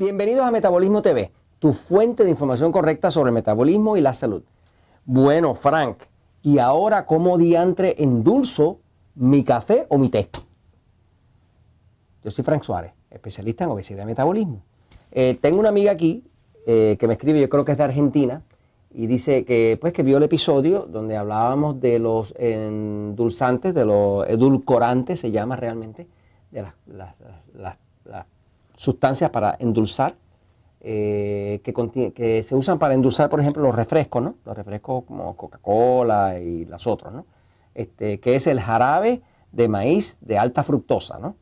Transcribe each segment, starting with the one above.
Bienvenidos a Metabolismo TV, tu fuente de información correcta sobre el metabolismo y la salud. Bueno, Frank, ¿y ahora cómo diantre endulzo mi café o mi té? Yo soy Frank Suárez, especialista en obesidad y metabolismo. Eh, tengo una amiga aquí eh, que me escribe, yo creo que es de Argentina, y dice que pues que vio el episodio donde hablábamos de los endulzantes, de los edulcorantes, se llama realmente, de las sustancias para endulzar, eh, que, se usan para endulzar, por ejemplo, los refrescos, ¿no? Los refrescos como Coca-Cola y las otros, ¿no? Este, que es el jarabe de maíz de alta fructosa, ¿no?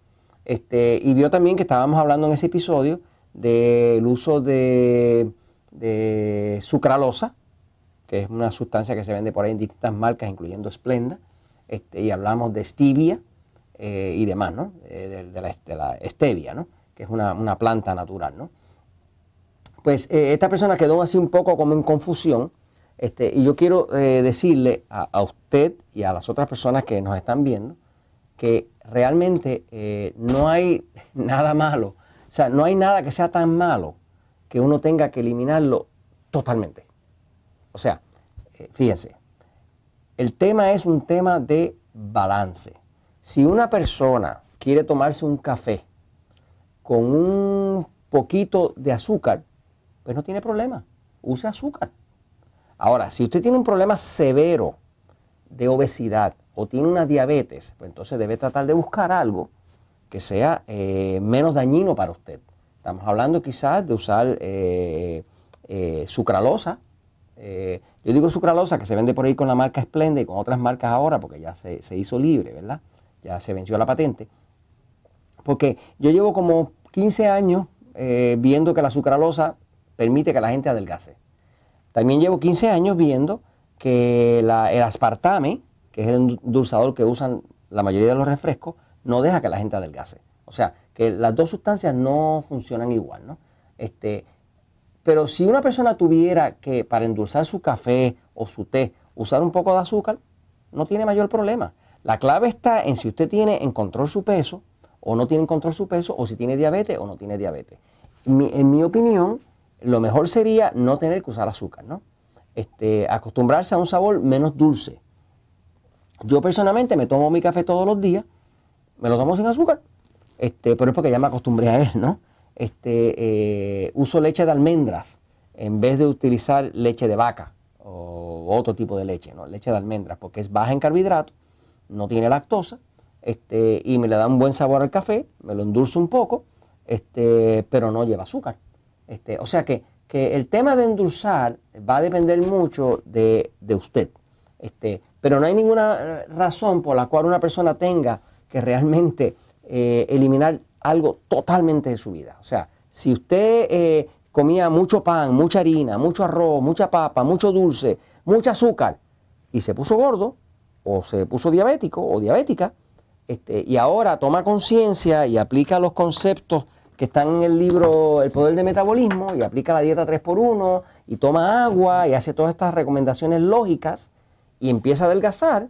Este, y vio también que estábamos hablando en ese episodio del uso de, sucralosa, que es una sustancia que se vende por ahí en distintas marcas, incluyendo Splenda, este, y hablamos de stevia eh, y demás, ¿no? Eh, de, la, de, la, stevia, ¿no? que es una, planta natural, ¿no? Pues eh, esta persona quedó así un poco como en confusión, este, y yo quiero eh, decirle a, usted y a las otras personas que nos están viendo que realmente eh, no hay nada malo, o sea, no hay nada que sea tan malo que uno tenga que eliminarlo totalmente. O sea, fíjense, el tema es un tema de balance. Si una persona quiere tomarse un café con un poquito de azúcar, pues no tiene problema. use azúcar. Ahora, si usted tiene un problema severo de obesidad o tiene una diabetes, pues entonces debe tratar de buscar algo que sea eh, menos dañino para usted. Estamos hablando quizás de usar eh, eh, sucralosa. yo digo sucralosa que se vende por ahí con la marca Splenda y con otras marcas ahora porque ya se, se hizo libre, ¿verdad? Ya se venció la patente. Porque yo llevo como 15 años eh, viendo que la sucralosa permite que la gente adelgace. También llevo 15 años viendo que el aspartame, que es el endulzador que usan la mayoría de los refrescos, no deja que la gente adelgace. O sea, que las dos sustancias no funcionan igual, ¿no? Este, pero si una persona tuviera que, para endulzar su café o su té, usar un poco de azúcar, no tiene mayor problema. La clave está en si usted tiene en control su peso, o no tienen control su peso, o si tiene diabetes o no tiene diabetes. en mi opinión, lo mejor sería no tener que usar azúcar, ¿no? Este, acostumbrarse a un sabor menos dulce. Yo personalmente me tomo mi café todos los días, me lo tomo sin azúcar, este, pero es porque ya me acostumbré a él, ¿no? Este, eh, uso leche de almendras en vez de utilizar leche de vaca o otro tipo de leche, ¿no? Leche de almendras, porque es baja en carbohidratos, no tiene lactosa este, y me le da un buen sabor al café, me lo endulzo un poco, este, pero no lleva azúcar. Este, o sea que, el tema de endulzar va a depender mucho de, usted. Este, pero no hay ninguna razón por la cual una persona tenga que realmente eh, eliminar algo totalmente de su vida. O sea, si usted eh, comía mucho pan, mucha harina, mucho arroz, mucha papa, mucho dulce, mucho azúcar y se puso gordo o se puso diabético o diabética, este, y ahora toma conciencia y aplica los conceptos que están en el libro El Poder del Metabolismo y aplica la dieta 3x1 y toma agua y hace todas estas recomendaciones lógicas y empieza a adelgazar,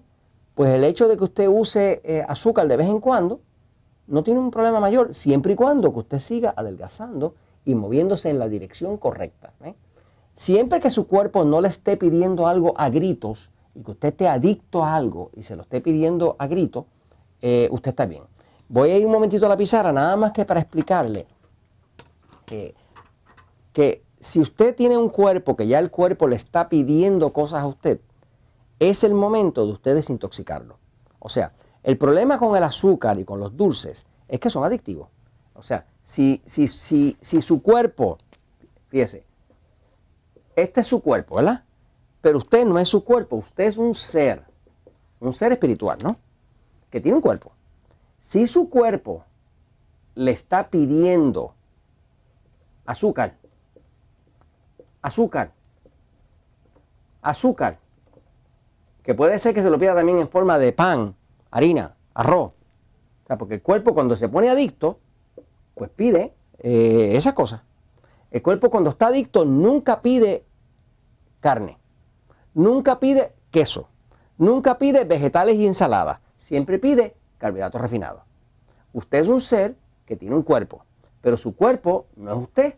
pues el hecho de que usted use eh, azúcar de vez en cuando no tiene un problema mayor, siempre y cuando que usted siga adelgazando y moviéndose en la dirección correcta. ¿eh? Siempre que su cuerpo no le esté pidiendo algo a gritos y que usted esté adicto a algo y se lo esté pidiendo a gritos, eh, usted está bien. Voy a ir un momentito a la pizarra, nada más que para explicarle que, si usted tiene un cuerpo que ya el cuerpo le está pidiendo cosas a usted, es el momento de usted desintoxicarlo. O sea, el problema con el azúcar y con los dulces es que son adictivos. O sea, si, si, si, si su cuerpo, fíjese, este es su cuerpo, ¿verdad? Pero usted no es su cuerpo, usted es un ser, un ser espiritual, ¿no? que tiene un cuerpo, si su cuerpo le está pidiendo azúcar, azúcar, azúcar, que puede ser que se lo pida también en forma de pan, harina, arroz, porque el cuerpo cuando se pone adicto, pues pide eh, esas cosas. El cuerpo cuando está adicto nunca pide carne, nunca pide queso, nunca pide vegetales y ensaladas, siempre pide carbohidratos refinados. Usted es un ser que tiene un cuerpo, pero su cuerpo no es usted.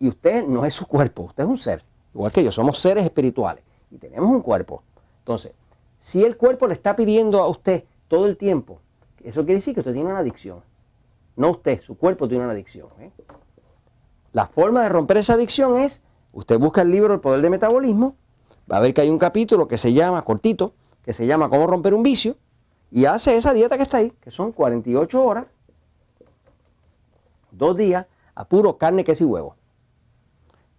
Y usted no es su cuerpo, usted es un ser. Igual que yo, somos seres espirituales y tenemos un cuerpo. Entonces, si el cuerpo le está pidiendo a usted todo el tiempo, eso quiere decir que usted tiene una adicción. No usted, su cuerpo tiene una adicción. ¿eh? La forma de romper esa adicción es, usted busca el libro El Poder del Metabolismo, va a ver que hay un capítulo que se llama, cortito, que se llama Cómo romper un vicio, y hace esa dieta que está ahí, que son 48 horas, dos días, a puro carne, queso y huevo.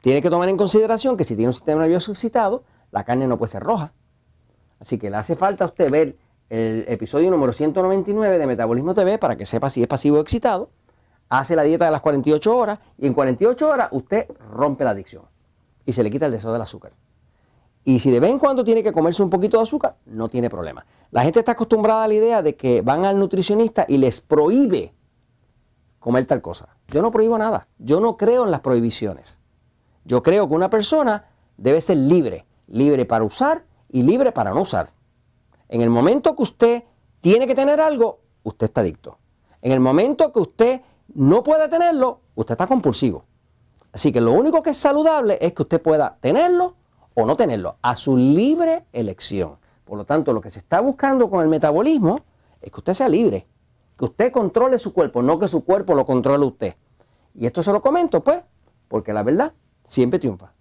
Tiene que tomar en consideración que si tiene un sistema nervioso excitado, la carne no puede ser roja. Así que le hace falta a usted ver el episodio número 199 de Metabolismo TV para que sepa si es pasivo o excitado. Hace la dieta de las 48 horas y en 48 horas usted rompe la adicción y se le quita el deseo del azúcar. Y si de vez en cuando tiene que comerse un poquito de azúcar, no tiene problema. La gente está acostumbrada a la idea de que van al nutricionista y les prohíbe comer tal cosa. Yo no prohíbo nada. Yo no creo en las prohibiciones. Yo creo que una persona debe ser libre. Libre para usar y libre para no usar. En el momento que usted tiene que tener algo, usted está adicto. En el momento que usted no puede tenerlo, usted está compulsivo. Así que lo único que es saludable es que usted pueda tenerlo o no tenerlo, a su libre elección. Por lo tanto, lo que se está buscando con el metabolismo es que usted sea libre, que usted controle su cuerpo, no que su cuerpo lo controle usted. Y esto se lo comento, pues, porque la verdad siempre triunfa.